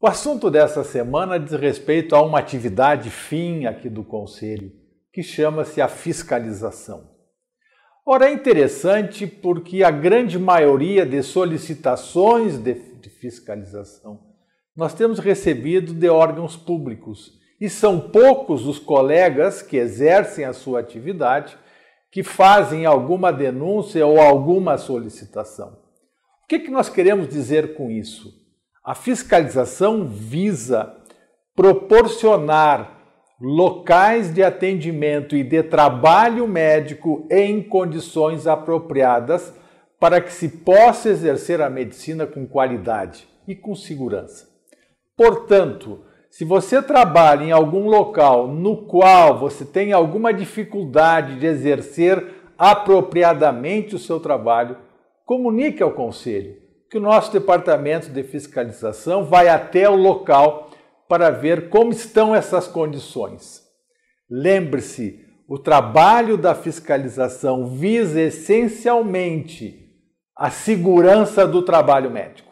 O assunto dessa semana diz respeito a uma atividade fim aqui do Conselho, que chama-se a fiscalização. Ora, é interessante porque a grande maioria de solicitações de, de fiscalização nós temos recebido de órgãos públicos e são poucos os colegas que exercem a sua atividade que fazem alguma denúncia ou alguma solicitação. O que, é que nós queremos dizer com isso? A fiscalização visa proporcionar locais de atendimento e de trabalho médico em condições apropriadas para que se possa exercer a medicina com qualidade e com segurança. Portanto, se você trabalha em algum local no qual você tem alguma dificuldade de exercer apropriadamente o seu trabalho, comunique ao conselho que o nosso departamento de fiscalização vai até o local para ver como estão essas condições. Lembre-se, o trabalho da fiscalização visa essencialmente a segurança do trabalho médico.